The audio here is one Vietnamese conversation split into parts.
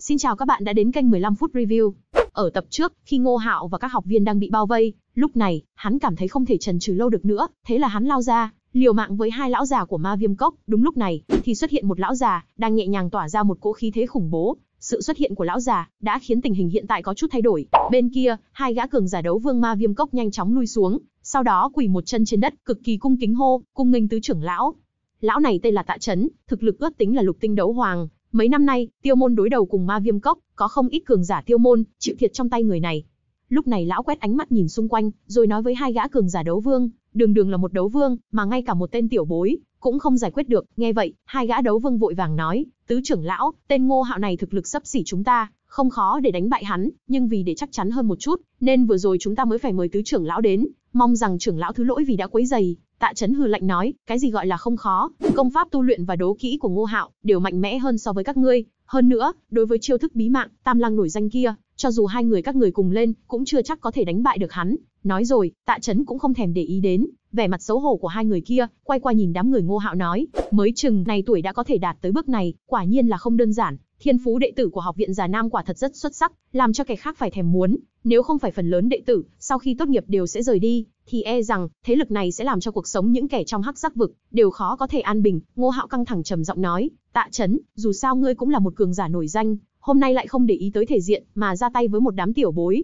Xin chào các bạn đã đến kênh 15 phút review. Ở tập trước, khi Ngô Hạo và các học viên đang bị bao vây, lúc này, hắn cảm thấy không thể trần trừ lâu được nữa, thế là hắn lao ra, liều mạng với hai lão già của Ma Viêm Cốc, đúng lúc này thì xuất hiện một lão già đang nhẹ nhàng tỏa ra một cỗ khí thế khủng bố. Sự xuất hiện của lão già đã khiến tình hình hiện tại có chút thay đổi. Bên kia, hai gã cường giả đấu vương Ma Viêm Cốc nhanh chóng lui xuống, sau đó quỳ một chân trên đất, cực kỳ cung kính hô, cung nghênh tứ trưởng lão. Lão này tên là Tạ Trấn, thực lực ước tính là lục tinh đấu hoàng, Mấy năm nay, tiêu môn đối đầu cùng ma viêm cốc, có không ít cường giả tiêu môn, chịu thiệt trong tay người này. Lúc này lão quét ánh mắt nhìn xung quanh, rồi nói với hai gã cường giả đấu vương, đường đường là một đấu vương, mà ngay cả một tên tiểu bối, cũng không giải quyết được. Nghe vậy, hai gã đấu vương vội vàng nói, tứ trưởng lão, tên ngô hạo này thực lực sấp xỉ chúng ta, không khó để đánh bại hắn, nhưng vì để chắc chắn hơn một chút, nên vừa rồi chúng ta mới phải mời tứ trưởng lão đến, mong rằng trưởng lão thứ lỗi vì đã quấy dày, Tạ Chấn hừ lạnh nói, cái gì gọi là không khó, công pháp tu luyện và đố kỹ của Ngô Hạo đều mạnh mẽ hơn so với các ngươi, hơn nữa, đối với chiêu thức bí mạng, Tam Lang nổi danh kia, cho dù hai người các ngươi cùng lên, cũng chưa chắc có thể đánh bại được hắn. Nói rồi, Tạ Chấn cũng không thèm để ý đến, vẻ mặt xấu hổ của hai người kia, quay qua nhìn đám người Ngô Hạo nói, mới chừng này tuổi đã có thể đạt tới bước này, quả nhiên là không đơn giản, Thiên phú đệ tử của học viện Già Nam quả thật rất xuất sắc, làm cho kẻ khác phải thèm muốn, nếu không phải phần lớn đệ tử sau khi tốt nghiệp đều sẽ rời đi, thì e rằng thế lực này sẽ làm cho cuộc sống những kẻ trong hắc giác vực đều khó có thể an bình. Ngô Hạo căng thẳng trầm giọng nói, "Tạ Chấn, dù sao ngươi cũng là một cường giả nổi danh, hôm nay lại không để ý tới thể diện mà ra tay với một đám tiểu bối,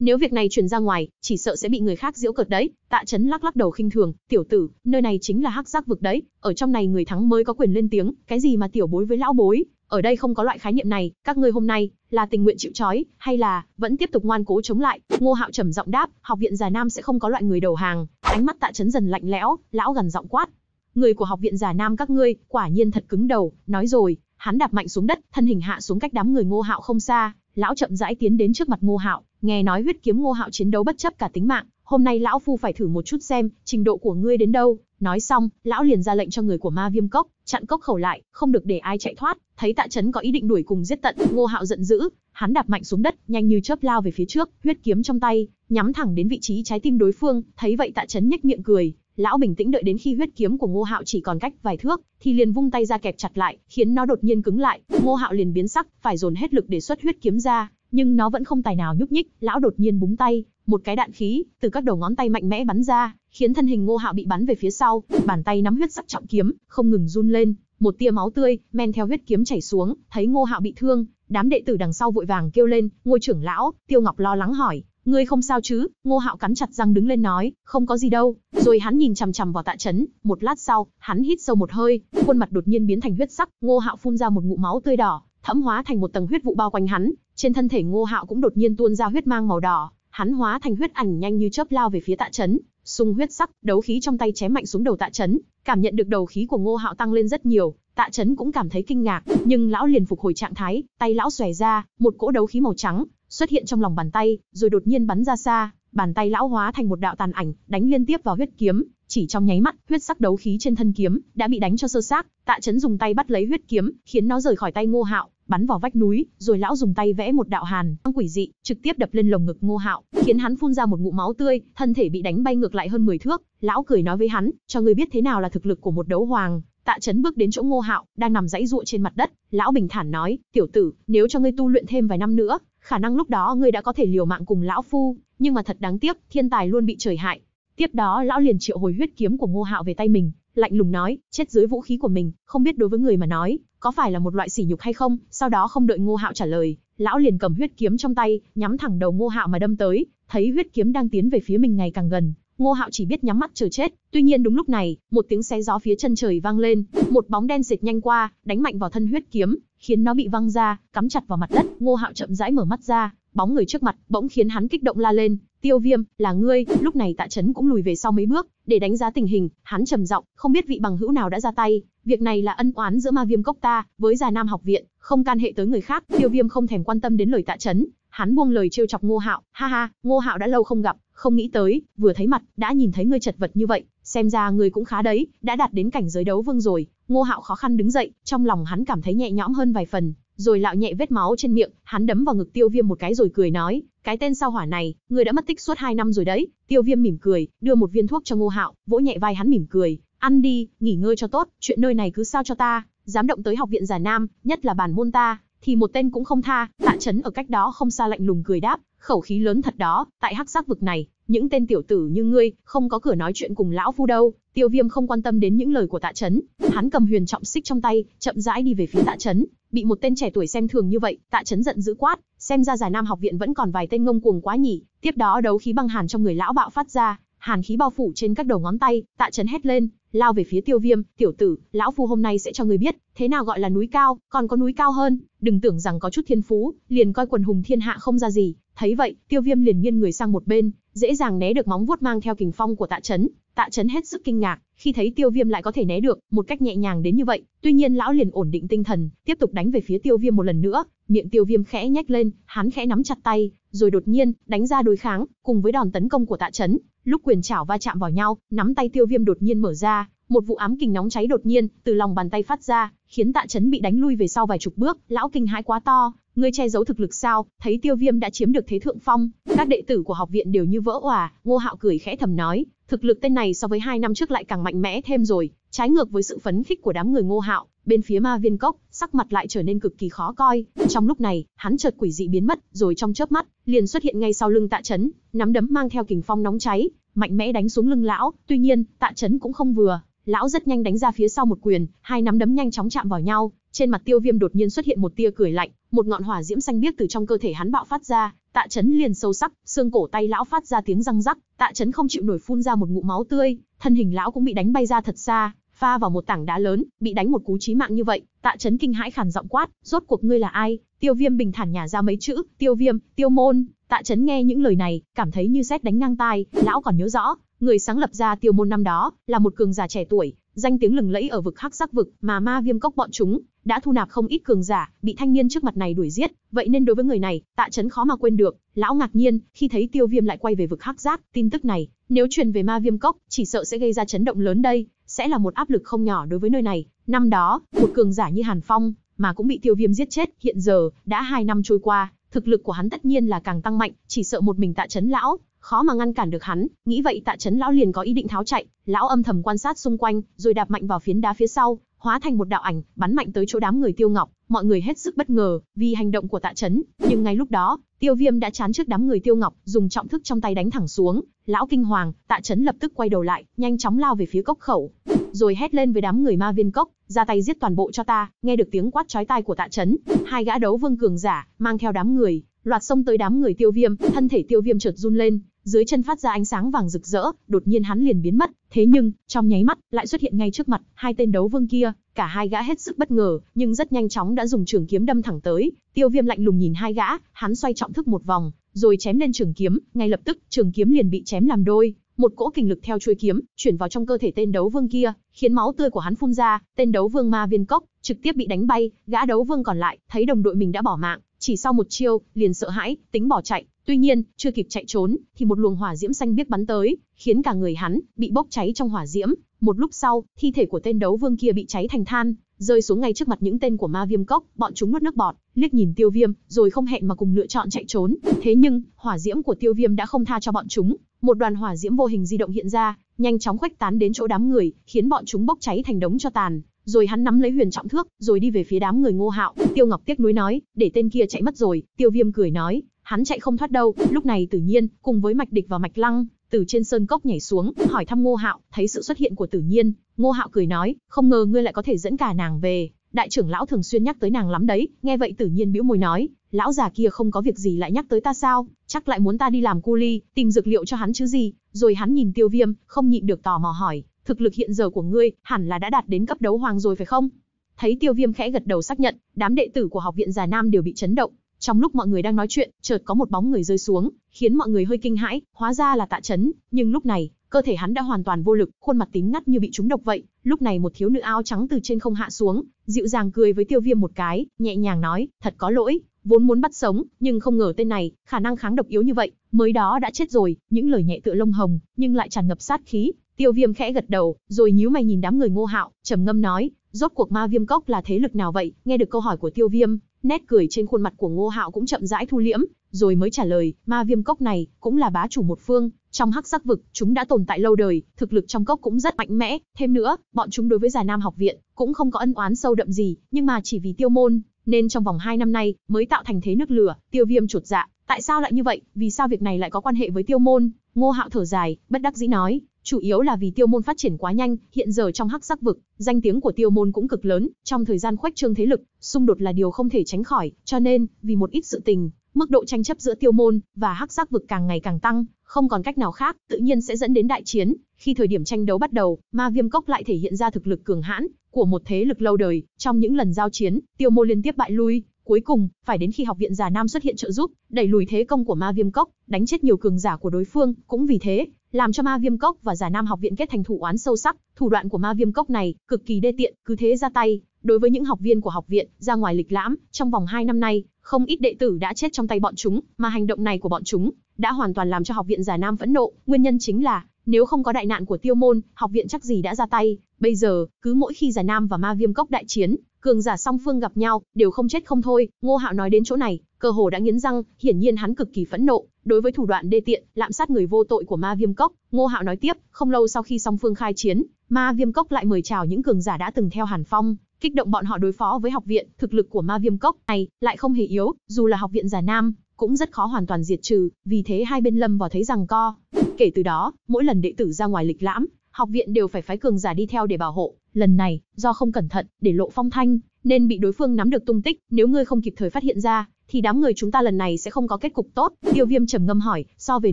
nếu việc này truyền ra ngoài, chỉ sợ sẽ bị người khác giễu cợt đấy. Tạ Chấn lắc lắc đầu khinh thường, tiểu tử, nơi này chính là hắc giác vực đấy, ở trong này người thắng mới có quyền lên tiếng, cái gì mà tiểu bối với lão bối, ở đây không có loại khái niệm này, các ngươi hôm nay là tình nguyện chịu trói, hay là vẫn tiếp tục ngoan cố chống lại? Ngô Hạo trầm giọng đáp, học viện Già Nam sẽ không có loại người đầu hàng. Ánh mắt Tạ Chấn dần lạnh lẽo, lão gần giọng quát, người của học viện Già Nam các ngươi quả nhiên thật cứng đầu. Nói rồi, hắn đạp mạnh xuống đất, thân hình hạ xuống cách đám người Ngô Hạo không xa. Lão chậm rãi tiến đến trước mặt Ngô Hạo, nghe nói huyết kiếm Ngô Hạo chiến đấu bất chấp cả tính mạng, hôm nay lão phu phải thử một chút xem trình độ của ngươi đến đâu Nói xong, lão liền ra lệnh cho người của ma viêm cốc, chặn cốc khẩu lại, không được để ai chạy thoát. Thấy tạ chấn có ý định đuổi cùng giết tận, ngô hạo giận dữ, hắn đạp mạnh xuống đất, nhanh như chớp lao về phía trước, huyết kiếm trong tay, nhắm thẳng đến vị trí trái tim đối phương. Thấy vậy tạ chấn nhếch miệng cười, lão bình tĩnh đợi đến khi huyết kiếm của ngô hạo chỉ còn cách vài thước, thì liền vung tay ra kẹp chặt lại, khiến nó đột nhiên cứng lại. Ngô hạo liền biến sắc, phải dồn hết lực để xuất huyết kiếm ra, nhưng nó vẫn không tài nào nhúc nhích, lão đột nhiên búng tay, một cái đạn khí từ các đầu ngón tay mạnh mẽ bắn ra, khiến thân hình Ngô Hạo bị bắn về phía sau, bàn tay nắm huyết sắc trọng kiếm, không ngừng run lên, một tia máu tươi men theo huyết kiếm chảy xuống, thấy Ngô Hạo bị thương, đám đệ tử đằng sau vội vàng kêu lên, "Ngô trưởng lão!" Tiêu Ngọc lo lắng hỏi, "Ngươi không sao chứ?" Ngô Hạo cắn chặt răng đứng lên nói, "Không có gì đâu." Rồi hắn nhìn chằm chằm vào Tạ chấn. một lát sau, hắn hít sâu một hơi, khuôn mặt đột nhiên biến thành huyết sắc, Ngô Hạo phun ra một ngụm máu tươi đỏ, thấm hóa thành một tầng huyết vụ bao quanh hắn, trên thân thể Ngô Hạo cũng đột nhiên tuôn ra huyết mang màu đỏ, hắn hóa thành huyết ảnh nhanh như chớp lao về phía Tạ Chấn, xung huyết sắc, đấu khí trong tay chém mạnh xuống đầu Tạ Chấn, cảm nhận được đầu khí của Ngô Hạo tăng lên rất nhiều, Tạ Chấn cũng cảm thấy kinh ngạc, nhưng lão liền phục hồi trạng thái, tay lão xòe ra, một cỗ đấu khí màu trắng xuất hiện trong lòng bàn tay, rồi đột nhiên bắn ra xa, bàn tay lão hóa thành một đạo tàn ảnh, đánh liên tiếp vào huyết kiếm, chỉ trong nháy mắt, huyết sắc đấu khí trên thân kiếm đã bị đánh cho sơ xác, Tạ Chấn dùng tay bắt lấy huyết kiếm, khiến nó rời khỏi tay Ngô Hạo, bắn vào vách núi, rồi lão dùng tay vẽ một đạo hàn quỷ dị, trực tiếp đập lên lồng ngực Ngô Hạo, khiến hắn phun ra một ngụm máu tươi, thân thể bị đánh bay ngược lại hơn 10 thước, lão cười nói với hắn, cho ngươi biết thế nào là thực lực của một đấu hoàng. Tạ Chấn bước đến chỗ Ngô Hạo, đang nằm rãy rụa trên mặt đất, lão bình thản nói, "Tiểu tử, nếu cho ngươi tu luyện thêm vài năm nữa, khả năng lúc đó ngươi đã có thể liều mạng cùng lão phu, nhưng mà thật đáng tiếc, thiên tài luôn bị trời hại." Tiếp đó lão liền triệu hồi huyết kiếm của Ngô Hạo về tay mình, lạnh lùng nói, chết dưới vũ khí của mình, không biết đối với người mà nói, có phải là một loại sỉ nhục hay không, sau đó không đợi Ngô Hạo trả lời, lão liền cầm huyết kiếm trong tay, nhắm thẳng đầu Ngô Hạo mà đâm tới, thấy huyết kiếm đang tiến về phía mình ngày càng gần, Ngô Hạo chỉ biết nhắm mắt chờ chết, tuy nhiên đúng lúc này, một tiếng xé gió phía chân trời vang lên, một bóng đen xẹt nhanh qua, đánh mạnh vào thân huyết kiếm, khiến nó bị văng ra, cắm chặt vào mặt đất, Ngô Hạo chậm rãi mở mắt ra, bóng người trước mặt bỗng khiến hắn kích động la lên, tiêu viêm, là ngươi, lúc này tạ chấn cũng lùi về sau mấy bước, để đánh giá tình hình, hắn trầm giọng, không biết vị bằng hữu nào đã ra tay, việc này là ân oán giữa ma viêm cốc ta, với già nam học viện, không can hệ tới người khác, tiêu viêm không thèm quan tâm đến lời tạ chấn, hắn buông lời trêu chọc ngô hạo, ha ha, ngô hạo đã lâu không gặp, không nghĩ tới, vừa thấy mặt, đã nhìn thấy ngươi chật vật như vậy, xem ra ngươi cũng khá đấy, đã đạt đến cảnh giới đấu vương rồi, ngô hạo khó khăn đứng dậy, trong lòng hắn cảm thấy nhẹ nhõm hơn vài phần, rồi lạo nhẹ vết máu trên miệng, hắn đấm vào ngực Tiêu Viêm một cái rồi cười nói, cái tên sao hỏa này, người đã mất tích suốt 2 năm rồi đấy. Tiêu Viêm mỉm cười, đưa một viên thuốc cho Ngô Hạo, vỗ nhẹ vai hắn mỉm cười, ăn đi, nghỉ ngơi cho tốt, chuyện nơi này cứ sao cho ta, dám động tới học viện giả nam, nhất là bản môn ta, thì một tên cũng không tha. Tạ Chấn ở cách đó không xa lạnh lùng cười đáp, khẩu khí lớn thật đó, tại hắc giác vực này, những tên tiểu tử như ngươi, không có cửa nói chuyện cùng lão phu đâu, Tiêu Viêm không quan tâm đến những lời của Tạ Chấn, hắn cầm huyền trọng xích trong tay, chậm rãi đi về phía Tạ Chấn, bị một tên trẻ tuổi xem thường như vậy, Tạ Chấn giận dữ quát, xem ra giải Nam học viện vẫn còn vài tên ngông cuồng quá nhỉ. Tiếp đó đấu khí băng hàn trong người lão bạo phát ra, hàn khí bao phủ trên các đầu ngón tay, Tạ Chấn hét lên, lao về phía Tiêu Viêm, "Tiểu tử, lão phu hôm nay sẽ cho ngươi biết, thế nào gọi là núi cao, còn có núi cao hơn, đừng tưởng rằng có chút thiên phú, liền coi quần hùng thiên hạ không ra gì." Thấy vậy, Tiêu Viêm liền nghiêng người sang một bên, dễ dàng né được móng vuốt mang theo kình phong của tạ chấn. Tạ chấn hết sức kinh ngạc, khi thấy tiêu viêm lại có thể né được, một cách nhẹ nhàng đến như vậy. Tuy nhiên lão liền ổn định tinh thần, tiếp tục đánh về phía tiêu viêm một lần nữa, miệng tiêu viêm khẽ nhếch lên, hắn khẽ nắm chặt tay, rồi đột nhiên, đánh ra đối kháng, cùng với đòn tấn công của tạ chấn. Lúc quyền chảo va chạm vào nhau, nắm tay tiêu viêm đột nhiên mở ra, một vụ ám kình nóng cháy đột nhiên từ lòng bàn tay phát ra, khiến Tạ Chấn bị đánh lui về sau vài chục bước, lão kinh hãi quá to, Ngươi che giấu thực lực sao? Thấy Tiêu Viêm đã chiếm được thế thượng phong, các đệ tử của học viện đều như vỡ òa, Ngô Hạo cười khẽ thầm nói, thực lực tên này so với hai năm trước lại càng mạnh mẽ thêm rồi, trái ngược với sự phấn khích của đám người Ngô Hạo, bên phía Ma Viên Cốc, sắc mặt lại trở nên cực kỳ khó coi. Trong lúc này, hắn chợt quỷ dị biến mất, rồi trong chớp mắt, liền xuất hiện ngay sau lưng Tạ Chấn, nắm đấm mang theo kình phong nóng cháy, mạnh mẽ đánh xuống lưng lão, tuy nhiên, Tạ Chấn cũng không vừa, lão rất nhanh đánh ra phía sau một quyền, hai nắm đấm nhanh chóng chạm vào nhau, trên mặt Tiêu Viêm đột nhiên xuất hiện một tia cười lạnh, một ngọn hỏa diễm xanh biếc từ trong cơ thể hắn bạo phát ra, Tạ Chấn liền sâu sắc, xương cổ tay lão phát ra tiếng răng rắc, Tạ Chấn không chịu nổi phun ra một ngụm máu tươi, thân hình lão cũng bị đánh bay ra thật xa, pha vào một tảng đá lớn, bị đánh một cú chí mạng như vậy, Tạ Chấn kinh hãi khàn giọng quát, rốt cuộc ngươi là ai? Tiêu Viêm bình thản nhả ra mấy chữ, Tiêu Viêm, Tiêu Môn. Tạ Chấn nghe những lời này, cảm thấy như sét đánh ngang tai, lão còn nhớ rõ, Người sáng lập ra tiêu môn năm đó là một cường giả trẻ tuổi, danh tiếng lừng lẫy ở vực hắc giác vực mà ma viêm cốc bọn chúng đã thu nạp không ít cường giả, bị thanh niên trước mặt này đuổi giết, vậy nên đối với người này, Tạ Chấn khó mà quên được. Lão ngạc nhiên khi thấy Tiêu Viêm lại quay về vực hắc giác, tin tức này nếu truyền về Ma Viêm Cốc, chỉ sợ sẽ gây ra chấn động lớn đây, sẽ là một áp lực không nhỏ đối với nơi này. Năm đó, một cường giả như Hàn Phong mà cũng bị Tiêu Viêm giết chết, hiện giờ đã hai năm trôi qua, thực lực của hắn tất nhiên là càng tăng mạnh, chỉ sợ một mình Tạ Chấn lão khó mà ngăn cản được hắn, nghĩ vậy Tạ Chấn lão liền có ý định tháo chạy, lão âm thầm quan sát xung quanh, rồi đạp mạnh vào phiến đá phía sau, hóa thành một đạo ảnh, bắn mạnh tới chỗ đám người Tiêu Ngọc, mọi người hết sức bất ngờ vì hành động của Tạ Chấn, nhưng ngay lúc đó, Tiêu Viêm đã chán trước đám người Tiêu Ngọc, dùng trọng thức trong tay đánh thẳng xuống, lão kinh hoàng, Tạ Chấn lập tức quay đầu lại, nhanh chóng lao về phía cốc khẩu, rồi hét lên với đám người ma viên cốc, ra tay giết toàn bộ cho ta, nghe được tiếng quát chói tai của Tạ Chấn, hai gã đấu vương cường giả mang theo đám người, loạt xông tới đám người Tiêu Viêm, thân thể Tiêu Viêm chợt run lên, dưới chân phát ra ánh sáng vàng rực rỡ, đột nhiên hắn liền biến mất, thế nhưng, trong nháy mắt, lại xuất hiện ngay trước mặt hai tên đấu vương kia, cả hai gã hết sức bất ngờ, nhưng rất nhanh chóng đã dùng trường kiếm đâm thẳng tới, Tiêu Viêm lạnh lùng nhìn hai gã, hắn xoay trọng thức một vòng, rồi chém lên trường kiếm, ngay lập tức, trường kiếm liền bị chém làm đôi, một cỗ kình lực theo chuôi kiếm chuyển vào trong cơ thể tên đấu vương kia, khiến máu tươi của hắn phun ra, tên đấu vương ma viên cốc trực tiếp bị đánh bay, gã đấu vương còn lại thấy đồng đội mình đã bỏ mạng, chỉ sau một chiêu, liền sợ hãi, tính bỏ chạy, Tuy nhiên, chưa kịp chạy trốn, thì một luồng hỏa diễm xanh biếc bắn tới, khiến cả người hắn bị bốc cháy trong hỏa diễm. Một lúc sau, thi thể của tên đấu vương kia bị cháy thành than, rơi xuống ngay trước mặt những tên của ma viêm cốc, bọn chúng nuốt nước bọt, liếc nhìn tiêu viêm, rồi không hẹn mà cùng lựa chọn chạy trốn. Thế nhưng, hỏa diễm của tiêu viêm đã không tha cho bọn chúng. Một đoàn hỏa diễm vô hình di động hiện ra, nhanh chóng khuếch tán đến chỗ đám người, khiến bọn chúng bốc cháy thành đống cho tàn. Rồi hắn nắm lấy huyền trọng thước, rồi đi về phía đám người ngô hạo. Tiêu Ngọc tiếc nuối nói, để tên kia chạy mất rồi. Tiêu viêm cười nói, hắn chạy không thoát đâu. Lúc này Tử Nhiên cùng với Mạch Địch và Mạch Lăng từ trên sơn cốc nhảy xuống, hỏi thăm Ngô Hạo, thấy sự xuất hiện của Tử Nhiên, Ngô Hạo cười nói, không ngờ ngươi lại có thể dẫn cả nàng về, đại trưởng lão thường xuyên nhắc tới nàng lắm đấy. Nghe vậy Tử Nhiên bĩu môi nói, lão già kia không có việc gì lại nhắc tới ta sao, chắc lại muốn ta đi làm cu ly, tìm dược liệu cho hắn chứ gì. Rồi hắn nhìn Tiêu Viêm, không nhịn được tò mò hỏi, thực lực hiện giờ của ngươi hẳn là đã đạt đến cấp đấu hoàng rồi phải không? Thấy Tiêu Viêm khẽ gật đầu xác nhận, đám đệ tử của học viện Già Nam đều bị chấn động, trong lúc mọi người đang nói chuyện, chợt có một bóng người rơi xuống, khiến mọi người hơi kinh hãi, hóa ra là Tạ Chấn, nhưng lúc này, cơ thể hắn đã hoàn toàn vô lực, khuôn mặt tím ngắt như bị trúng độc vậy. Lúc này một thiếu nữ áo trắng từ trên không hạ xuống, dịu dàng cười với Tiêu Viêm một cái, nhẹ nhàng nói, "Thật có lỗi, vốn muốn bắt sống, nhưng không ngờ tên này, khả năng kháng độc yếu như vậy, mới đó đã chết rồi." Những lời nhẹ tựa lông hồng, nhưng lại tràn ngập sát khí. Tiêu Viêm khẽ gật đầu, rồi nhíu mày nhìn đám người Ngô Hạo, trầm ngâm nói, "Rốt cuộc Ma Viêm Cốc là thế lực nào vậy?" Nghe được câu hỏi của Tiêu Viêm, Nét cười trên khuôn mặt của Ngô Hạo cũng chậm rãi thu liễm, rồi mới trả lời, ma viêm cốc này cũng là bá chủ một phương, trong hắc sắc vực, chúng đã tồn tại lâu đời, thực lực trong cốc cũng rất mạnh mẽ, thêm nữa, bọn chúng đối với Già Nam học viện cũng không có ân oán sâu đậm gì, nhưng mà chỉ vì Tiêu Môn, nên trong vòng 2 năm nay mới tạo thành thế nước lửa, Tiêu Viêm chột dạ, tại sao lại như vậy, vì sao việc này lại có quan hệ với Tiêu Môn? Ngô Hạo thở dài, bất đắc dĩ nói, chủ yếu là vì tiêu môn phát triển quá nhanh, hiện giờ trong hắc sắc vực, danh tiếng của tiêu môn cũng cực lớn, trong thời gian khoách trương thế lực, xung đột là điều không thể tránh khỏi, cho nên, vì một ít sự tình, mức độ tranh chấp giữa tiêu môn và hắc sắc vực càng ngày càng tăng, không còn cách nào khác, tự nhiên sẽ dẫn đến đại chiến. Khi thời điểm tranh đấu bắt đầu, ma viêm cốc lại thể hiện ra thực lực cường hãn của một thế lực lâu đời. Trong những lần giao chiến, tiêu môn liên tiếp bại lui, cuối cùng phải đến khi học viện già nam xuất hiện trợ giúp, đẩy lùi thế công của ma viêm cốc, đánh chết nhiều cường giả của đối phương. Cũng vì thế, làm cho Ma Viêm Cốc và Giả Nam học viện kết thành thủ oán sâu sắc, thủ đoạn của Ma Viêm Cốc này cực kỳ đê tiện, cứ thế ra tay, đối với những học viên của học viện ra ngoài lịch lãm, trong vòng 2 năm nay, không ít đệ tử đã chết trong tay bọn chúng, mà hành động này của bọn chúng đã hoàn toàn làm cho học viện Giả Nam phẫn nộ, nguyên nhân chính là nếu không có đại nạn của Tiêu Môn, học viện chắc gì đã ra tay, bây giờ, cứ mỗi khi Giả Nam và Ma Viêm Cốc đại chiến, cường giả song phương gặp nhau, đều không chết không thôi, Ngô Hạo nói đến chỗ này, cơ hồ đã nghiến răng, hiển nhiên hắn cực kỳ phẫn nộ, Đối với thủ đoạn đê tiện, lạm sát người vô tội của Ma Viêm Cốc, Ngô Hạo nói tiếp, không lâu sau khi song phương khai chiến, Ma Viêm Cốc lại mời chào những cường giả đã từng theo Hàn Phong, kích động bọn họ đối phó với học viện, thực lực của Ma Viêm Cốc này lại không hề yếu, dù là học viện giả nam, cũng rất khó hoàn toàn diệt trừ, vì thế hai bên lâm vào thấy rằng co. Kể từ đó, mỗi lần đệ tử ra ngoài lịch lãm, học viện đều phải phái cường giả đi theo để bảo hộ. Lần này, do không cẩn thận, để lộ phong thanh, nên bị đối phương nắm được tung tích, nếu ngươi không kịp thời phát hiện ra, thì đám người chúng ta lần này sẽ không có kết cục tốt. Tiêu Viêm trầm ngâm hỏi, so về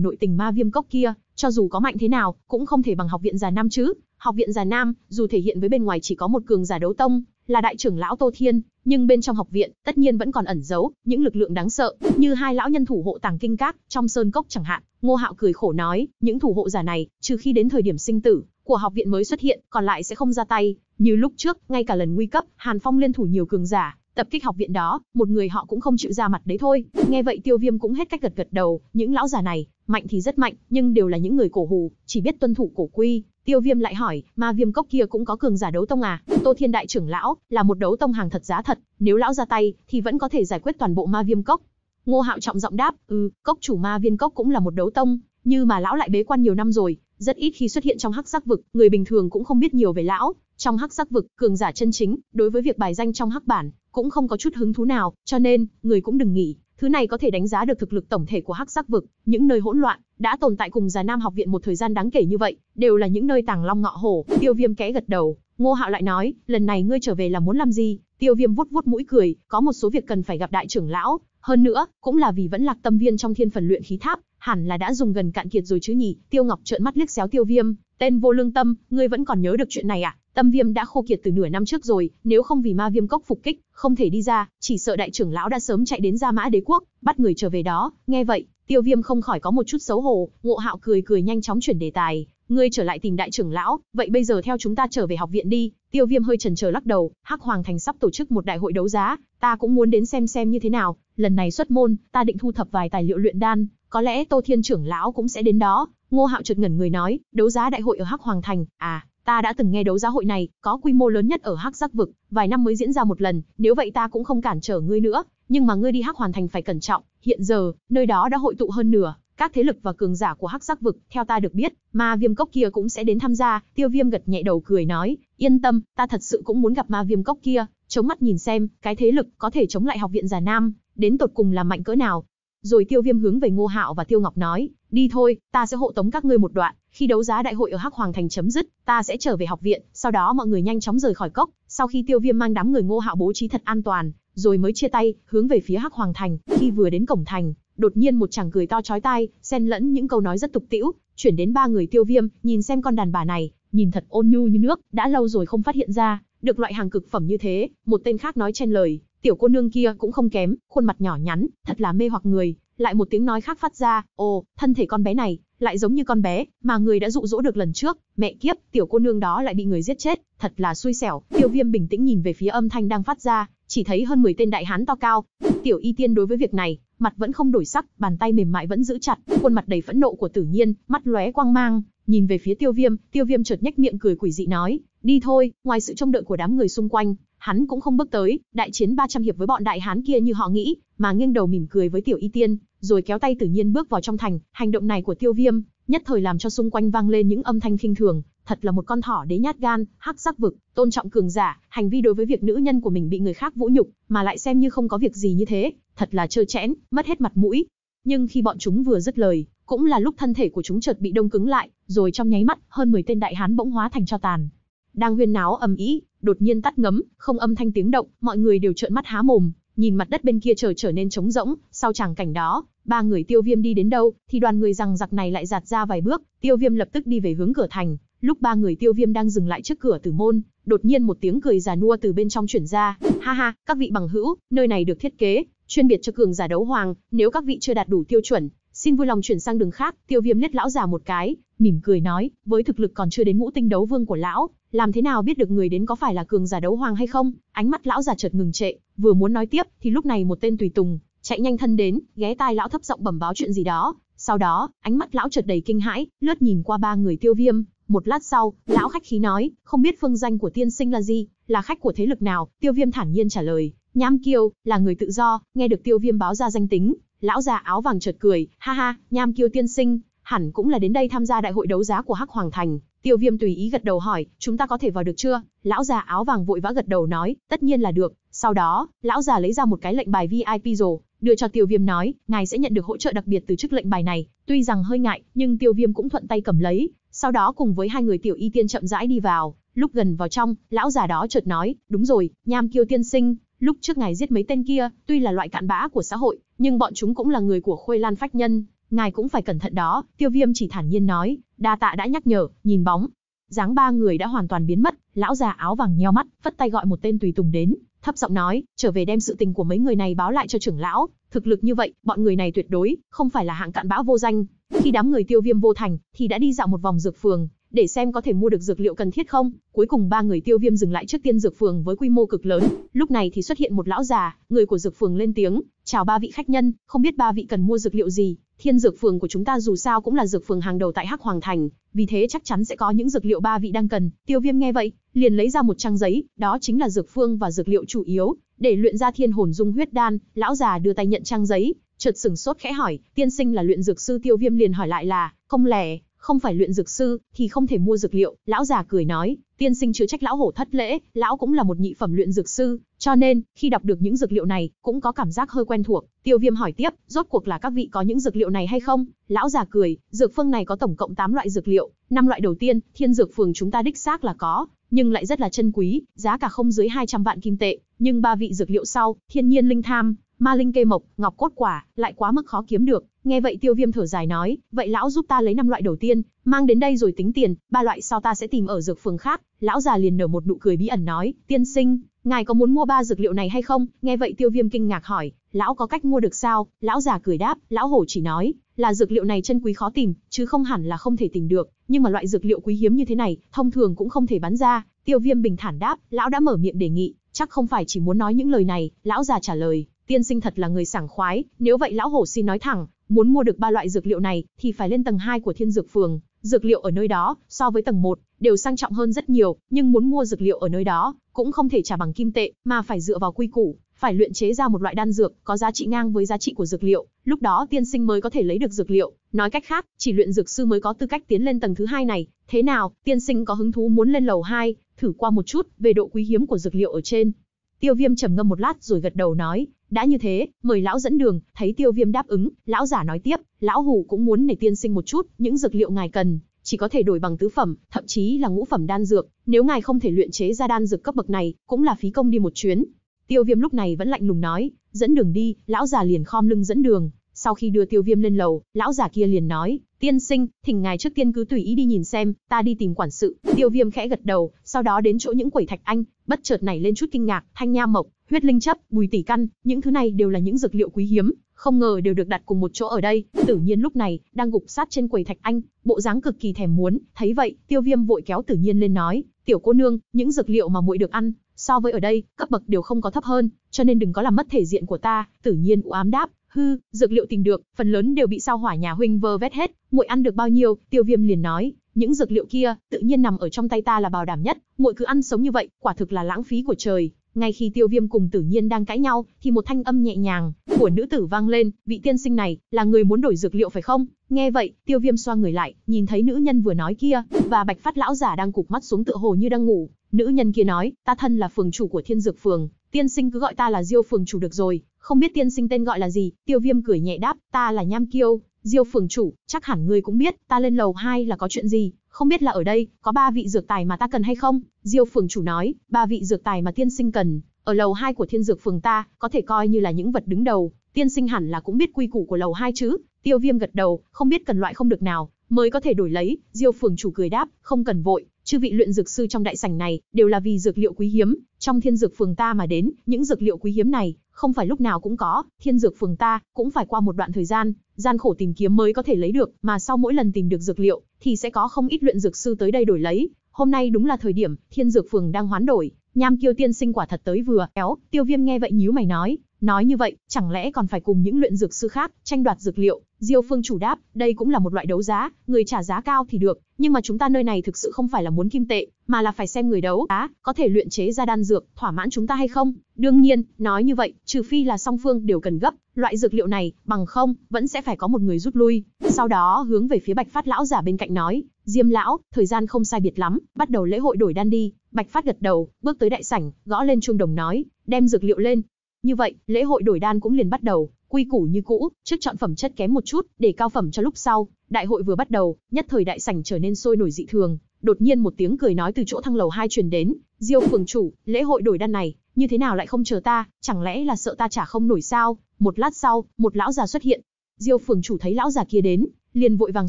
nội tình ma viêm cốc kia, cho dù có mạnh thế nào, cũng không thể bằng học viện già nam chứ. Học viện già nam, dù thể hiện với bên ngoài chỉ có một cường giả đấu tông, là đại trưởng lão Tô Thiên, nhưng bên trong học viện, tất nhiên vẫn còn ẩn giấu những lực lượng đáng sợ, như hai lão nhân thủ hộ tàng kinh các trong sơn cốc chẳng hạn. Ngô Hạo cười khổ nói, những thủ hộ giả này, trừ khi đến thời điểm sinh tử của học viện mới xuất hiện, còn lại sẽ không ra tay. Như lúc trước, ngay cả lần nguy cấp, Hàn Phong liên thủ nhiều cường giả, Tập kích học viện đó, một người họ cũng không chịu ra mặt đấy thôi. Nghe vậy tiêu viêm cũng hết cách gật gật đầu, những lão già này, mạnh thì rất mạnh, nhưng đều là những người cổ hủ, chỉ biết tuân thủ cổ quy. Tiêu viêm lại hỏi, ma viêm cốc kia cũng có cường giả đấu tông à? Tô Thiên Đại trưởng lão, là một đấu tông hàng thật giá thật, nếu lão ra tay, thì vẫn có thể giải quyết toàn bộ ma viêm cốc. Ngô Hạo trọng giọng đáp, ừ, cốc chủ ma viêm cốc cũng là một đấu tông, như mà lão lại bế quan nhiều năm rồi, rất ít khi xuất hiện trong hắc sắc vực, người bình thường cũng không biết nhiều về lão. Trong hắc sắc vực, cường giả chân chính, đối với việc bài danh trong hắc bản, cũng không có chút hứng thú nào, cho nên, người cũng đừng nghĩ, thứ này có thể đánh giá được thực lực tổng thể của hắc sắc vực, những nơi hỗn loạn, đã tồn tại cùng già nam học viện một thời gian đáng kể như vậy, đều là những nơi tàng long ngọ hổ, tiêu viêm kẽ gật đầu. Ngô Hạo lại nói, lần này ngươi trở về là muốn làm gì? Tiêu Viêm vuốt vuốt mũi cười, có một số việc cần phải gặp đại trưởng lão, hơn nữa, cũng là vì vẫn lạc tâm viên trong thiên phần luyện khí tháp, hẳn là đã dùng gần cạn kiệt rồi chứ nhỉ? Tiêu Ngọc trợn mắt liếc xéo Tiêu Viêm, tên vô lương tâm, ngươi vẫn còn nhớ được chuyện này à? Tâm Viêm đã khô kiệt từ nửa năm trước rồi, nếu không vì ma viêm cốc phục kích, không thể đi ra, chỉ sợ đại trưởng lão đã sớm chạy đến Gia Mã Đế quốc, bắt người trở về đó. Nghe vậy, Tiêu Viêm không khỏi có một chút xấu hổ, Ngộ Hạo cười cười nhanh chóng chuyển đề tài, ngươi trở lại tìm đại trưởng lão, vậy bây giờ theo chúng ta trở về học viện đi. Tiêu Viêm hơi chần chờ lắc đầu, Hắc Hoàng Thành sắp tổ chức một đại hội đấu giá, ta cũng muốn đến xem xem như thế nào. Lần này xuất môn, ta định thu thập vài tài liệu luyện đan, có lẽ Tô Thiên trưởng lão cũng sẽ đến đó. Ngô Hạo chợt ngẩn người nói, đấu giá đại hội ở Hắc Hoàng Thành, à, ta đã từng nghe đấu giá hội này, có quy mô lớn nhất ở Hắc Giác Vực, vài năm mới diễn ra một lần, nếu vậy ta cũng không cản trở ngươi nữa, nhưng mà ngươi đi Hắc Hoàn Thành phải cẩn trọng, hiện giờ, nơi đó đã hội tụ hơn nửa, các thế lực và cường giả của Hắc Giác Vực, theo ta được biết, ma viêm cốc kia cũng sẽ đến tham gia, tiêu viêm gật nhẹ đầu cười nói, yên tâm, ta thật sự cũng muốn gặp ma viêm cốc kia, chống mắt nhìn xem, cái thế lực có thể chống lại học viện giả nam, đến tột cùng là mạnh cỡ nào, rồi Tiêu Viêm hướng về Ngô Hạo và Tiêu Ngọc nói, đi thôi, ta sẽ hộ tống các ngươi một đoạn, khi đấu giá đại hội ở Hắc Hoàng Thành chấm dứt, ta sẽ trở về học viện, sau đó mọi người nhanh chóng rời khỏi cốc, sau khi Tiêu Viêm mang đám người Ngô Hạo bố trí thật an toàn, rồi mới chia tay, hướng về phía Hắc Hoàng Thành, khi vừa đến cổng thành, đột nhiên một chàng cười to chói tai, xen lẫn những câu nói rất tục tĩu, chuyển đến ba người Tiêu Viêm, nhìn xem con đàn bà này, nhìn thật ôn nhu như nước, đã lâu rồi không phát hiện ra, được loại hàng cực phẩm như thế, một tên khác nói chen lời, Tiểu cô nương kia cũng không kém, khuôn mặt nhỏ nhắn, thật là mê hoặc người, lại một tiếng nói khác phát ra, ồ, thân thể con bé này, lại giống như con bé, mà người đã dụ dỗ được lần trước, mẹ kiếp, tiểu cô nương đó lại bị người giết chết, thật là xui xẻo, tiêu viêm bình tĩnh nhìn về phía âm thanh đang phát ra, chỉ thấy hơn 10 tên đại hán to cao, tiểu y tiên đối với việc này, mặt vẫn không đổi sắc, bàn tay mềm mại vẫn giữ chặt, khuôn mặt đầy phẫn nộ của tử nhiên, mắt lóe quang mang, nhìn về phía tiêu viêm, tiêu viêm chợt nhếch miệng cười quỷ dị nói, đi thôi, ngoài sự trông đợi của đám người xung quanh, hắn cũng không bước tới, đại chiến 300 hiệp với bọn đại hán kia như họ nghĩ, mà nghiêng đầu mỉm cười với tiểu y tiên, rồi kéo tay tự nhiên bước vào trong thành, hành động này của tiêu viêm, nhất thời làm cho xung quanh vang lên những âm thanh khinh thường, thật là một con thỏ đế nhát gan, hắc sắc vực, tôn trọng cường giả, hành vi đối với việc nữ nhân của mình bị người khác vũ nhục, mà lại xem như không có việc gì như thế, thật là trơ trẽn, mất hết mặt mũi. Nhưng khi bọn chúng vừa dứt lời, cũng là lúc thân thể của chúng chợt bị đông cứng lại, rồi trong nháy mắt, hơn 10 tên đại hán bỗng hóa thành cho tàn, đang huyên náo ầm ĩ, đột nhiên tắt ngấm, không âm thanh tiếng động, mọi người đều trợn mắt há mồm, nhìn mặt đất bên kia trở trở nên trống rỗng, sau chàng cảnh đó, ba người Tiêu Viêm đi đến đâu, thì đoàn người rằng giặc này lại giạt ra vài bước, Tiêu Viêm lập tức đi về hướng cửa thành, lúc ba người Tiêu Viêm đang dừng lại trước cửa Tử môn, đột nhiên một tiếng cười già nua từ bên trong chuyển ra, ha ha, các vị bằng hữu, nơi này được thiết kế chuyên biệt cho cường giả đấu hoàng, nếu các vị chưa đạt đủ tiêu chuẩn, xin vui lòng chuyển sang đường khác, tiêu viêm nét lão già một cái, mỉm cười nói, với thực lực còn chưa đến ngũ tinh đấu vương của lão, làm thế nào biết được người đến có phải là cường giả đấu hoàng hay không, ánh mắt lão già chợt ngừng trệ, vừa muốn nói tiếp, thì lúc này một tên tùy tùng, chạy nhanh thân đến, ghé tai lão thấp giọng bẩm báo chuyện gì đó, sau đó, ánh mắt lão chợt đầy kinh hãi, lướt nhìn qua ba người tiêu viêm, một lát sau, lão khách khí nói, không biết phương danh của tiên sinh là gì, là khách của thế lực nào, tiêu viêm thản nhiên trả lời, nham kiêu, là người tự do, nghe được tiêu viêm báo ra danh tính, Lão già áo vàng chợt cười, ha ha, nham kiêu tiên sinh, hẳn cũng là đến đây tham gia đại hội đấu giá của Hắc Hoàng Thành. Tiêu Viêm tùy ý gật đầu hỏi, chúng ta có thể vào được chưa? Lão già áo vàng vội vã gật đầu nói, tất nhiên là được. Sau đó, lão già lấy ra một cái lệnh bài VIP rồi, đưa cho Tiêu Viêm nói, ngài sẽ nhận được hỗ trợ đặc biệt từ chức lệnh bài này. Tuy rằng hơi ngại, nhưng Tiêu Viêm cũng thuận tay cầm lấy. Sau đó cùng với hai người tiểu y tiên chậm rãi đi vào. Lúc gần vào trong, lão già đó chợt nói, đúng rồi, Nham Kiêu tiên sinh, lúc trước ngài giết mấy tên kia, tuy là loại cạn bã của xã hội, nhưng bọn chúng cũng là người của Khuê Lan Phách Nhân, ngài cũng phải cẩn thận đó, tiêu viêm chỉ thản nhiên nói, đa tạ đã nhắc nhở, nhìn bóng. dáng ba người đã hoàn toàn biến mất, lão già áo vàng nheo mắt, vất tay gọi một tên tùy tùng đến, thấp giọng nói, trở về đem sự tình của mấy người này báo lại cho trưởng lão, thực lực như vậy, bọn người này tuyệt đối, không phải là hạng cạn bão vô danh. Khi đám người tiêu viêm vô thành, thì đã đi dạo một vòng dược phường, để xem có thể mua được dược liệu cần thiết không. Cuối cùng ba người tiêu viêm dừng lại trước tiên dược phường với quy mô cực lớn. Lúc này thì xuất hiện một lão già, người của dược phường lên tiếng, Chào ba vị khách nhân, không biết ba vị cần mua dược liệu gì, thiên dược phường của chúng ta dù sao cũng là dược phường hàng đầu tại Hắc Hoàng Thành, vì thế chắc chắn sẽ có những dược liệu ba vị đang cần. Tiêu viêm nghe vậy, liền lấy ra một trang giấy, đó chính là dược phương và dược liệu chủ yếu, để luyện ra thiên hồn dung huyết đan, lão già đưa tay nhận trang giấy, chợt sửng sốt khẽ hỏi, tiên sinh là luyện dược sư tiêu viêm liền hỏi lại là, không lẽ, không phải luyện dược sư, thì không thể mua dược liệu. Lão già cười nói, tiên sinh chữa trách lão hổ thất lễ, lão cũng là một nhị phẩm luyện dược sư, cho nên, khi đọc được những dược liệu này, cũng có cảm giác hơi quen thuộc. Tiêu viêm hỏi tiếp, rốt cuộc là các vị có những dược liệu này hay không? Lão già cười, dược phương này có tổng cộng 8 loại dược liệu, năm loại đầu tiên, thiên dược phường chúng ta đích xác là có, nhưng lại rất là chân quý, giá cả không dưới 200 vạn kim tệ, nhưng ba vị dược liệu sau, thiên nhiên linh tham, Ma linh kê mộc, ngọc cốt quả, lại quá mức khó kiếm được. Nghe vậy Tiêu Viêm thở dài nói, vậy lão giúp ta lấy năm loại đầu tiên, mang đến đây rồi tính tiền, ba loại sau ta sẽ tìm ở dược phường khác. Lão già liền nở một nụ cười bí ẩn nói, tiên sinh, ngài có muốn mua ba dược liệu này hay không? Nghe vậy Tiêu Viêm kinh ngạc hỏi, lão có cách mua được sao? Lão già cười đáp, lão hổ chỉ nói, là dược liệu này chân quý khó tìm, chứ không hẳn là không thể tìm được, nhưng mà loại dược liệu quý hiếm như thế này, thông thường cũng không thể bán ra. Tiêu Viêm bình thản đáp, lão đã mở miệng đề nghị, chắc không phải chỉ muốn nói những lời này, lão già trả lời, Tiên sinh thật là người sảng khoái, nếu vậy lão hổ xin nói thẳng, muốn mua được ba loại dược liệu này thì phải lên tầng 2 của Thiên Dược Phường, dược liệu ở nơi đó so với tầng 1 đều sang trọng hơn rất nhiều, nhưng muốn mua dược liệu ở nơi đó cũng không thể trả bằng kim tệ, mà phải dựa vào quy củ, phải luyện chế ra một loại đan dược có giá trị ngang với giá trị của dược liệu, lúc đó tiên sinh mới có thể lấy được dược liệu, nói cách khác, chỉ luyện dược sư mới có tư cách tiến lên tầng thứ hai này, thế nào, tiên sinh có hứng thú muốn lên lầu 2, thử qua một chút về độ quý hiếm của dược liệu ở trên. Tiêu Viêm trầm ngâm một lát rồi gật đầu nói, đã như thế, mời lão dẫn đường, thấy Tiêu Viêm đáp ứng, lão giả nói tiếp, lão hủ cũng muốn nể tiên sinh một chút, những dược liệu ngài cần, chỉ có thể đổi bằng tứ phẩm, thậm chí là ngũ phẩm đan dược, nếu ngài không thể luyện chế ra đan dược cấp bậc này, cũng là phí công đi một chuyến. Tiêu Viêm lúc này vẫn lạnh lùng nói, dẫn đường đi, lão già liền khom lưng dẫn đường, sau khi đưa tiêu viêm lên lầu, lão giả kia liền nói, tiên sinh, thỉnh ngài trước tiên cứ tùy ý đi nhìn xem, ta đi tìm quản sự. Tiêu viêm khẽ gật đầu, sau đó đến chỗ những quẩy thạch anh, bất chợt nảy lên chút kinh ngạc, thanh nha mộc, huyết linh chấp, bùi tỷ căn, những thứ này đều là những dược liệu quý hiếm, không ngờ đều được đặt cùng một chỗ ở đây. Tử nhiên lúc này, đang gục sát trên quầy thạch anh, bộ dáng cực kỳ thèm muốn, thấy vậy, tiêu viêm vội kéo tử nhiên lên nói, tiểu cô nương, những dược liệu mà muội được ăn, so với ở đây, cấp bậc đều không có thấp hơn, cho nên đừng có làm mất thể diện của ta, tử nhiên u ám đáp, hư, dược liệu tìm được, phần lớn đều bị sao hỏa nhà huynh vơ vét hết, muội ăn được bao nhiêu, tiêu viêm liền nói, những dược liệu kia, tự nhiên nằm ở trong tay ta là bảo đảm nhất, muội cứ ăn sống như vậy, quả thực là lãng phí của trời. Ngay khi tiêu viêm cùng tử nhiên đang cãi nhau, thì một thanh âm nhẹ nhàng, của nữ tử vang lên, vị tiên sinh này, là người muốn đổi dược liệu phải không? Nghe vậy, tiêu viêm xoa người lại, nhìn thấy nữ nhân vừa nói kia, và bạch phát lão giả đang cục mắt xuống tựa hồ như đang ngủ. Nữ nhân kia nói, ta thân là phường chủ của thiên dược phường, tiên sinh cứ gọi ta là diêu phường chủ được rồi, không biết tiên sinh tên gọi là gì, tiêu viêm cười nhẹ đáp, ta là Nham Kiêu, diêu phường chủ, chắc hẳn người cũng biết, ta lên lầu 2 là có chuyện gì, không biết là ở đây, có ba vị dược tài mà ta cần hay không, diêu phường chủ nói, ba vị dược tài mà tiên sinh cần, ở lầu 2 của thiên dược phường ta, có thể coi như là những vật đứng đầu, tiên sinh hẳn là cũng biết quy củ của lầu 2 chứ, tiêu viêm gật đầu, không biết cần loại không được nào, mới có thể đổi lấy, diêu phường chủ cười đáp, không cần vội, Chư vị luyện dược sư trong đại sảnh này đều là vì dược liệu quý hiếm, trong thiên dược phường ta mà đến, những dược liệu quý hiếm này không phải lúc nào cũng có, thiên dược phường ta cũng phải qua một đoạn thời gian, gian khổ tìm kiếm mới có thể lấy được, mà sau mỗi lần tìm được dược liệu thì sẽ có không ít luyện dược sư tới đây đổi lấy. Hôm nay đúng là thời điểm thiên dược phường đang hoán đổi, Nham Kiêu tiên sinh quả thật tới vừa, kéo, Tiêu Viêm nghe vậy nhíu mày nói, Nói như vậy, chẳng lẽ còn phải cùng những luyện dược sư khác tranh đoạt dược liệu? Diêu Phương chủ đáp, đây cũng là một loại đấu giá, người trả giá cao thì được, nhưng mà chúng ta nơi này thực sự không phải là muốn kim tệ, mà là phải xem người đấu giá có thể luyện chế ra đan dược thỏa mãn chúng ta hay không. Đương nhiên, nói như vậy, trừ phi là song phương đều cần gấp, loại dược liệu này, bằng không vẫn sẽ phải có một người rút lui. Sau đó hướng về phía Bạch Phát lão giả bên cạnh nói, Diêm lão, thời gian không sai biệt lắm, bắt đầu lễ hội đổi đan đi. Bạch Phát gật đầu, bước tới đại sảnh, gõ lên chuông đồng nói, đem dược liệu lên, như vậy, lễ hội đổi đan cũng liền bắt đầu, quy củ như cũ, trước chọn phẩm chất kém một chút, để cao phẩm cho lúc sau. Đại hội vừa bắt đầu, nhất thời đại sảnh trở nên sôi nổi dị thường, đột nhiên một tiếng cười nói từ chỗ thang lầu hai truyền đến, "Diêu phường chủ, lễ hội đổi đan này, như thế nào lại không chờ ta, chẳng lẽ là sợ ta trả không nổi sao?" Một lát sau, một lão già xuất hiện. Diêu phường chủ thấy lão già kia đến, liền vội vàng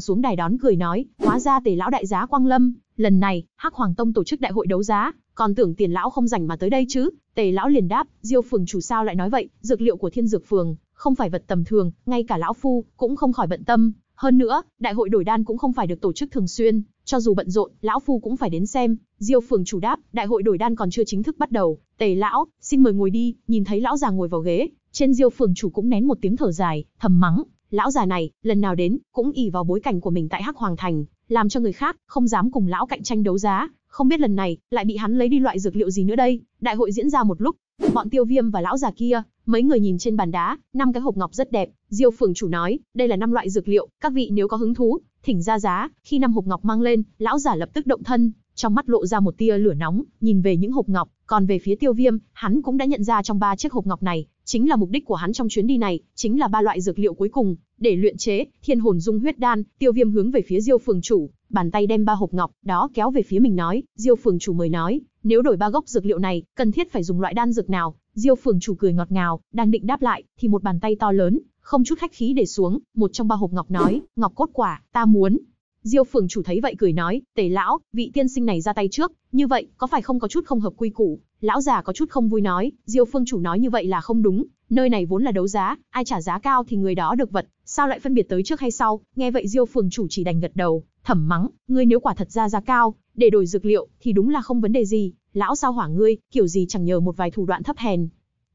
xuống đài đón cười nói, "Hóa ra Tề lão đại giá quang lâm, lần này, Hắc Hoàng Tông tổ chức đại hội đấu giá, còn tưởng tiền lão không rảnh mà tới đây chứ, tề lão liền đáp, diêu phường chủ sao lại nói vậy, dược liệu của thiên dược phường, không phải vật tầm thường, ngay cả lão phu, cũng không khỏi bận tâm, hơn nữa, đại hội đổi đan cũng không phải được tổ chức thường xuyên, cho dù bận rộn, lão phu cũng phải đến xem. Diêu Phường chủ đáp, đại hội đổi đan còn chưa chính thức bắt đầu, Tề lão, xin mời ngồi đi. Nhìn thấy lão già ngồi vào ghế, trên Diêu Phường chủ cũng nén một tiếng thở dài, thầm mắng, lão già này, lần nào đến cũng ỷ vào bối cảnh của mình tại Hắc Hoàng thành, làm cho người khác không dám cùng lão cạnh tranh đấu giá, không biết lần này lại bị hắn lấy đi loại dược liệu gì nữa đây. Đại hội diễn ra một lúc, bọn Tiêu Viêm và lão già kia, mấy người nhìn trên bàn đá, năm cái hộp ngọc rất đẹp, Diêu phượng chủ nói, đây là năm loại dược liệu, các vị nếu có hứng thú, thỉnh ra giá. Khi năm hộp ngọc mang lên, lão già lập tức động thân, trong mắt lộ ra một tia lửa nóng, nhìn về những hộp ngọc, còn về phía Tiêu Viêm, hắn cũng đã nhận ra trong ba chiếc hộp ngọc này, chính là mục đích của hắn trong chuyến đi này, chính là ba loại dược liệu cuối cùng để luyện chế Thiên Hồn Dung Huyết Đan, Tiêu Viêm hướng về phía Diêu Phường chủ, bàn tay đem ba hộp ngọc đó kéo về phía mình nói, Diêu phường chủ mời nói, nếu đổi ba gốc dược liệu này, cần thiết phải dùng loại đan dược nào? Diêu phường chủ cười ngọt ngào, đang định đáp lại, thì một bàn tay to lớn, không chút khách khí để xuống, một trong ba hộp ngọc nói, ngọc cốt quả, ta muốn. Diêu phường chủ thấy vậy cười nói, tề lão, vị tiên sinh này ra tay trước, như vậy, có phải không có chút không hợp quy củ? Lão già có chút không vui nói, Diêu phương chủ nói như vậy là không đúng, Nơi này vốn là đấu giá, ai trả giá cao thì người đó được vật, sao lại phân biệt tới trước hay sau? Nghe vậy Diêu phường chủ chỉ đành gật đầu, thầm mắng, ngươi nếu quả thật ra giá cao, để đổi dược liệu thì đúng là không vấn đề gì, lão sao hỏa ngươi, kiểu gì chẳng nhờ một vài thủ đoạn thấp hèn.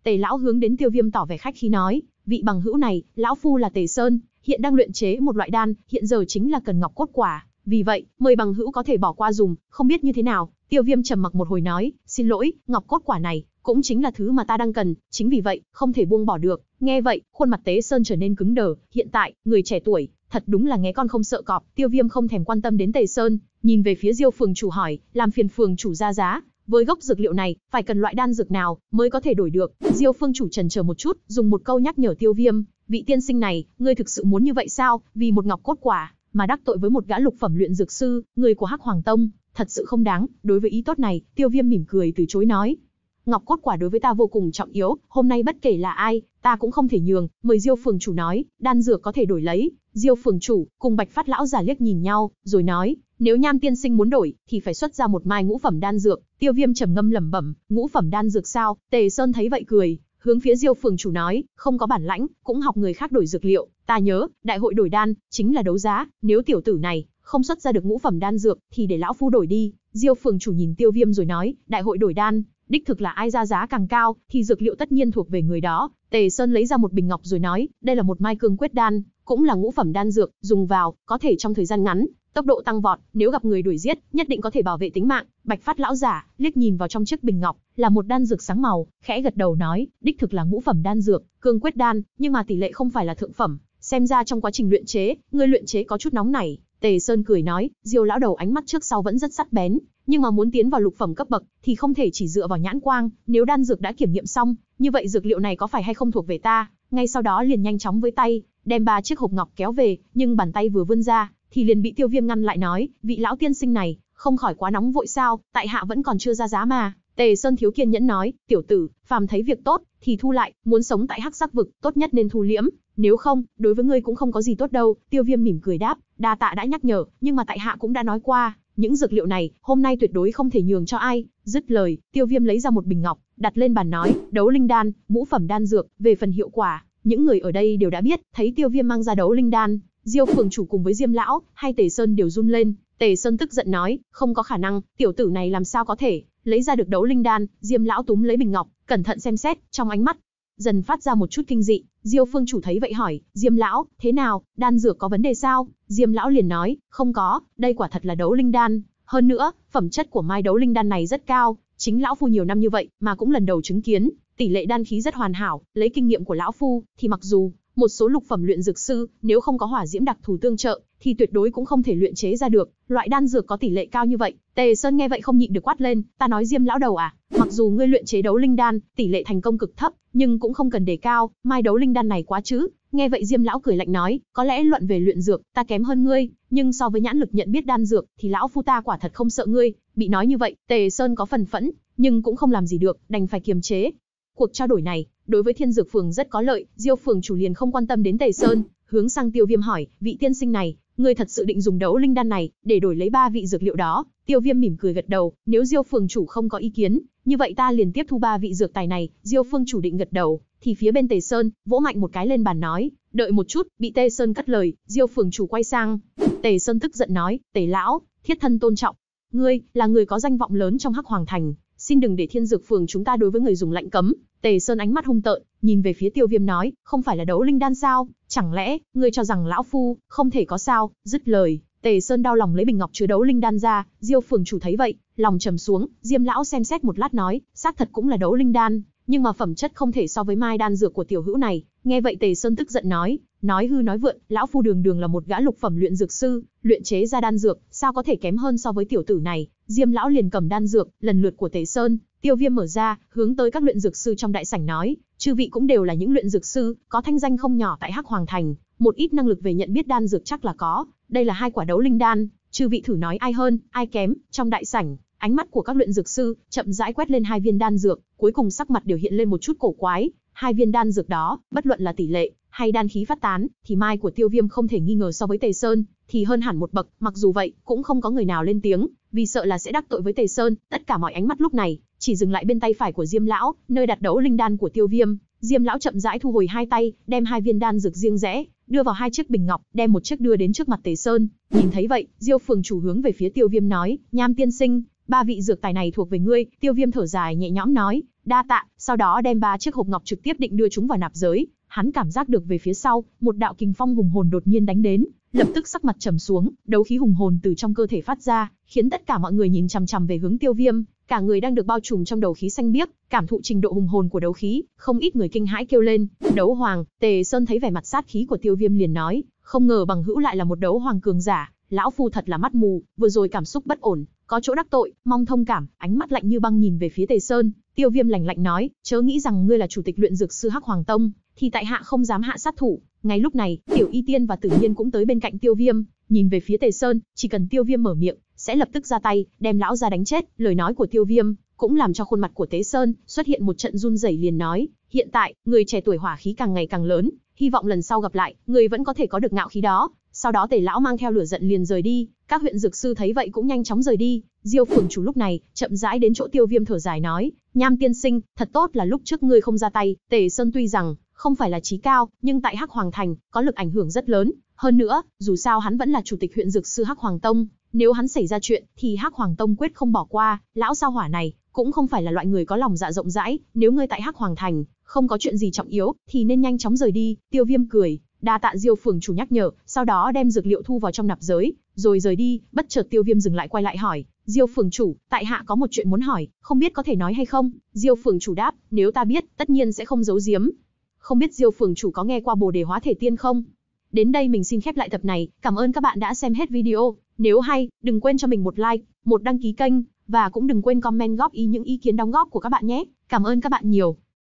Tề lão hướng đến Tiêu Viêm tỏ vẻ khách khí nói, vị bằng hữu này, lão phu là Tề Sơn, hiện đang luyện chế một loại đan, hiện giờ chính là cần ngọc cốt quả, vì vậy, mời bằng hữu có thể bỏ qua dùng, không biết như thế nào, Tiêu Viêm trầm mặc một hồi nói, "Xin lỗi, ngọc cốt quả này cũng chính là thứ mà ta đang cần, chính vì vậy, không thể buông bỏ được." Nghe vậy, khuôn mặt Tế Sơn trở nên cứng đờ, hiện tại, người trẻ tuổi, thật đúng là nghe con không sợ cọp, Tiêu Viêm không thèm quan tâm đến Tề Sơn, nhìn về phía Diêu phường chủ hỏi, "Làm phiền phường chủ ra giá, với gốc dược liệu này, phải cần loại đan dược nào mới có thể đổi được?" Diêu Phương chủ trần chờ một chút, dùng một câu nhắc nhở Tiêu Viêm, "Vị tiên sinh này, ngươi thực sự muốn như vậy sao? Vì một ngọc cốt quả mà đắc tội với một gã lục phẩm luyện dược sư, người của Hắc Hoàng Tông, Thật sự không đáng, đối với ý tốt này, tiêu viêm mỉm cười từ chối nói. Ngọc cốt quả đối với ta vô cùng trọng yếu, hôm nay bất kể là ai, ta cũng không thể nhường, mời diêu phường chủ nói, đan dược có thể đổi lấy. Diêu phường chủ, cùng bạch phát lão giả liếc nhìn nhau, rồi nói, nếu nham tiên sinh muốn đổi, thì phải xuất ra một mai ngũ phẩm đan dược. Tiêu viêm trầm ngâm lẩm bẩm, ngũ phẩm đan dược sao, tề sơn thấy vậy cười, hướng phía Diêu phường chủ nói, không có bản lãnh, cũng học người khác đổi dược liệu, ta nhớ, đại hội đổi đan, chính là đấu giá, nếu tiểu tử này, không xuất ra được ngũ phẩm đan dược thì để lão phu đổi đi. Diêu Phượng chủ nhìn Tiêu Viêm rồi nói, đại hội đổi đan, đích thực là ai ra giá càng cao thì dược liệu tất nhiên thuộc về người đó. Tề Sơn lấy ra một bình ngọc rồi nói, đây là một mai cương quyết đan, cũng là ngũ phẩm đan dược, dùng vào có thể trong thời gian ngắn tốc độ tăng vọt, nếu gặp người đuổi giết, nhất định có thể bảo vệ tính mạng. Bạch Phát lão giả liếc nhìn vào trong chiếc bình ngọc, là một đan dược sáng màu, khẽ gật đầu nói, đích thực là ngũ phẩm đan dược, cương quyết đan, nhưng mà tỷ lệ không phải là thượng phẩm, xem ra trong quá trình luyện chế, người luyện chế có chút nóng nảy, Tề Sơn cười nói, Diêu lão đầu ánh mắt trước sau vẫn rất sắt bén, nhưng mà muốn tiến vào lục phẩm cấp bậc thì không thể chỉ dựa vào nhãn quang, nếu đan dược đã kiểm nghiệm xong, như vậy dược liệu này có phải hay không thuộc về ta, ngay sau đó liền nhanh chóng với tay, đem ba chiếc hộp ngọc kéo về, nhưng bàn tay vừa vươn ra, thì liền bị Tiêu Viêm ngăn lại nói, vị lão tiên sinh này, không khỏi quá nóng vội sao, tại hạ vẫn còn chưa ra giá mà. Tề Sơn thiếu kiên nhẫn nói, tiểu tử, phàm thấy việc tốt, thì thu lại, muốn sống tại hắc sắc vực, tốt nhất nên thu liễm, nếu không, đối với ngươi cũng không có gì tốt đâu, tiêu viêm mỉm cười đáp, đa tạ đã nhắc nhở, nhưng mà tại hạ cũng đã nói qua, những dược liệu này, hôm nay tuyệt đối không thể nhường cho ai, dứt lời, tiêu viêm lấy ra một bình ngọc, đặt lên bàn nói, đấu linh đan, ngũ phẩm đan dược, về phần hiệu quả, những người ở đây đều đã biết, thấy tiêu viêm mang ra đấu linh đan, diêu phường chủ cùng với diêm lão, hay tề sơn đều run lên, tề sơn tức giận nói, không có khả năng, tiểu tử này làm sao có thể, lấy ra được đấu linh đan, Diêm lão túm lấy bình ngọc, cẩn thận xem xét, trong ánh mắt dần phát ra một chút kinh dị, Diêu Phương chủ thấy vậy hỏi, "Diêm lão, thế nào, đan dược có vấn đề sao?" Diêm lão liền nói, "Không có, đây quả thật là đấu linh đan, hơn nữa, phẩm chất của mai đấu linh đan này rất cao, chính lão phu nhiều năm như vậy mà cũng lần đầu chứng kiến, tỷ lệ đan khí rất hoàn hảo, lấy kinh nghiệm của lão phu thì mặc dù một số lục phẩm luyện dược sư, nếu không có hỏa diễm đặc thù tương trợ, thì tuyệt đối cũng không thể luyện chế ra được loại đan dược có tỷ lệ cao như vậy. Tề Sơn nghe vậy không nhịn được quát lên, "Ta nói Diêm lão đầu à, mặc dù ngươi luyện chế đấu linh đan, tỷ lệ thành công cực thấp, nhưng cũng không cần đề cao, mai đấu linh đan này quá chứ?" Nghe vậy Diêm lão cười lạnh nói, "Có lẽ luận về luyện dược, ta kém hơn ngươi, nhưng so với nhãn lực nhận biết đan dược thì lão phu ta quả thật không sợ ngươi." Bị nói như vậy, Tề Sơn có phần phẫn, nhưng cũng không làm gì được, đành phải kiềm chế. Cuộc trao đổi này đối với thiên dược phường rất có lợi, Diêu phường chủ liền không quan tâm đến Tề Sơn, hướng sang Tiêu Viêm hỏi, vị tiên sinh này, ngươi thật sự định dùng đấu linh đan này để đổi lấy ba vị dược liệu đó? Tiêu Viêm mỉm cười gật đầu, nếu Diêu phường chủ không có ý kiến, như vậy ta liền tiếp thu ba vị dược tài này, Diêu phương chủ định gật đầu, thì phía bên Tề Sơn, vỗ mạnh một cái lên bàn nói, đợi một chút, bị Tề Sơn cắt lời, Diêu phường chủ quay sang, Tề Sơn tức giận nói, Tề lão, thiết thân tôn trọng, ngươi là người có danh vọng lớn trong Hắc Hoàng thành, xin đừng để thiên dược phường chúng ta đối với người dùng lạnh cấm, Tề Sơn ánh mắt hung tợn, nhìn về phía Tiêu Viêm nói, không phải là đấu linh đan sao, chẳng lẽ, ngươi cho rằng lão phu, không thể có sao, dứt lời. Tề Sơn đau lòng lấy bình ngọc chứa đấu linh đan ra, Diêu Phường chủ thấy vậy, lòng trầm xuống, Diêm lão xem xét một lát nói, xác thật cũng là đấu linh đan, nhưng mà phẩm chất không thể so với mai đan dược của tiểu hữu này. Nghe vậy Tề Sơn tức giận nói, nói hư nói vượn, lão phu đường đường là một gã lục phẩm luyện dược sư, luyện chế ra đan dược, sao có thể kém hơn so với tiểu tử này? Diêm lão liền cầm đan dược, lần lượt của Tề Sơn, Tiêu Viêm mở ra, hướng tới các luyện dược sư trong đại sảnh nói, chư vị cũng đều là những luyện dược sư, có thanh danh không nhỏ tại Hắc Hoàng thành, một ít năng lực về nhận biết đan dược chắc là có, đây là hai quả đấu linh đan, chư vị thử nói ai hơn, ai kém, trong đại sảnh, Ánh mắt của các luyện dược sư chậm rãi quét lên hai viên đan dược, cuối cùng sắc mặt đều hiện lên một chút cổ quái, hai viên đan dược đó, bất luận là tỷ lệ hay đan khí phát tán, thì mai của Tiêu Viêm không thể nghi ngờ so với Tề Sơn, thì hơn hẳn một bậc, mặc dù vậy, cũng không có người nào lên tiếng, vì sợ là sẽ đắc tội với Tề Sơn, tất cả mọi ánh mắt lúc này chỉ dừng lại bên tay phải của Diêm lão, nơi đặt đấu linh đan của Tiêu Viêm, Diêm lão chậm rãi thu hồi hai tay, đem hai viên đan dược riêng rẽ, đưa vào hai chiếc bình ngọc, đem một chiếc đưa đến trước mặt Tề Sơn. Nhìn thấy vậy, Diêu Phường chủ hướng về phía Tiêu Viêm nói, "Nham tiên sinh, ba vị dược tài này thuộc về ngươi, tiêu viêm thở dài nhẹ nhõm nói, đa tạ, sau đó đem ba chiếc hộp ngọc trực tiếp định đưa chúng vào nạp giới, hắn cảm giác được về phía sau, một đạo kình phong hùng hồn đột nhiên đánh đến, lập tức sắc mặt trầm xuống, đấu khí hùng hồn từ trong cơ thể phát ra, khiến tất cả mọi người nhìn chằm chằm về hướng tiêu viêm, cả người đang được bao trùm trong đầu khí xanh biếc, cảm thụ trình độ hùng hồn của đấu khí, không ít người kinh hãi kêu lên, đấu hoàng, tề sơn thấy vẻ mặt sát khí của tiêu viêm liền nói, không ngờ bằng hữu lại là một đấu hoàng cường giả, lão phu thật là mắt mù, vừa rồi cảm xúc bất ổn, có chỗ đắc tội, mong thông cảm, ánh mắt lạnh như băng nhìn về phía Tề Sơn, Tiêu Viêm lạnh lạnh nói, chớ nghĩ rằng ngươi là chủ tịch luyện dược sư Hắc Hoàng Tông, thì tại hạ không dám hạ sát thủ. Ngay lúc này, Tiểu Y Tiên và Tử Nhiên cũng tới bên cạnh Tiêu Viêm, nhìn về phía Tề Sơn, chỉ cần Tiêu Viêm mở miệng, sẽ lập tức ra tay, đem lão ra đánh chết. Lời nói của Tiêu Viêm cũng làm cho khuôn mặt của Tế Sơn xuất hiện một trận run rẩy liền nói, hiện tại, người trẻ tuổi hỏa khí càng ngày càng lớn, hy vọng lần sau gặp lại, người vẫn có thể có được ngạo khí đó. Sau đó Tề lão mang theo lửa giận liền rời đi, các huyện dược sư thấy vậy cũng nhanh chóng rời đi, Diêu phường chủ lúc này, chậm rãi đến chỗ tiêu viêm thở dài nói, nham tiên sinh, thật tốt là lúc trước ngươi không ra tay, tề sơn tuy rằng, không phải là trí cao, nhưng tại Hắc Hoàng Thành, có lực ảnh hưởng rất lớn, hơn nữa, dù sao hắn vẫn là chủ tịch huyện dược sư Hắc Hoàng Tông, nếu hắn xảy ra chuyện, thì Hắc Hoàng Tông quyết không bỏ qua, lão sao hỏa này, cũng không phải là loại người có lòng dạ rộng rãi, nếu ngươi tại Hắc Hoàng Thành, không có chuyện gì trọng yếu, thì nên nhanh chóng rời đi, tiêu viêm cười, Đa tạ Diêu phường chủ nhắc nhở, sau đó đem dược liệu thu vào trong nạp giới, rồi rời đi, bất chợt Tiêu Viêm dừng lại quay lại hỏi, "Diêu phường chủ, tại hạ có một chuyện muốn hỏi, không biết có thể nói hay không?" Diêu phường chủ đáp, "Nếu ta biết, tất nhiên sẽ không giấu giếm." Không biết Diêu phường chủ có nghe qua Bồ đề hóa thể tiên không? Đến đây mình xin khép lại tập này, cảm ơn các bạn đã xem hết video. Nếu hay, đừng quên cho mình một like, một đăng ký kênh và cũng đừng quên comment góp ý những ý kiến đóng góp của các bạn nhé. Cảm ơn các bạn nhiều.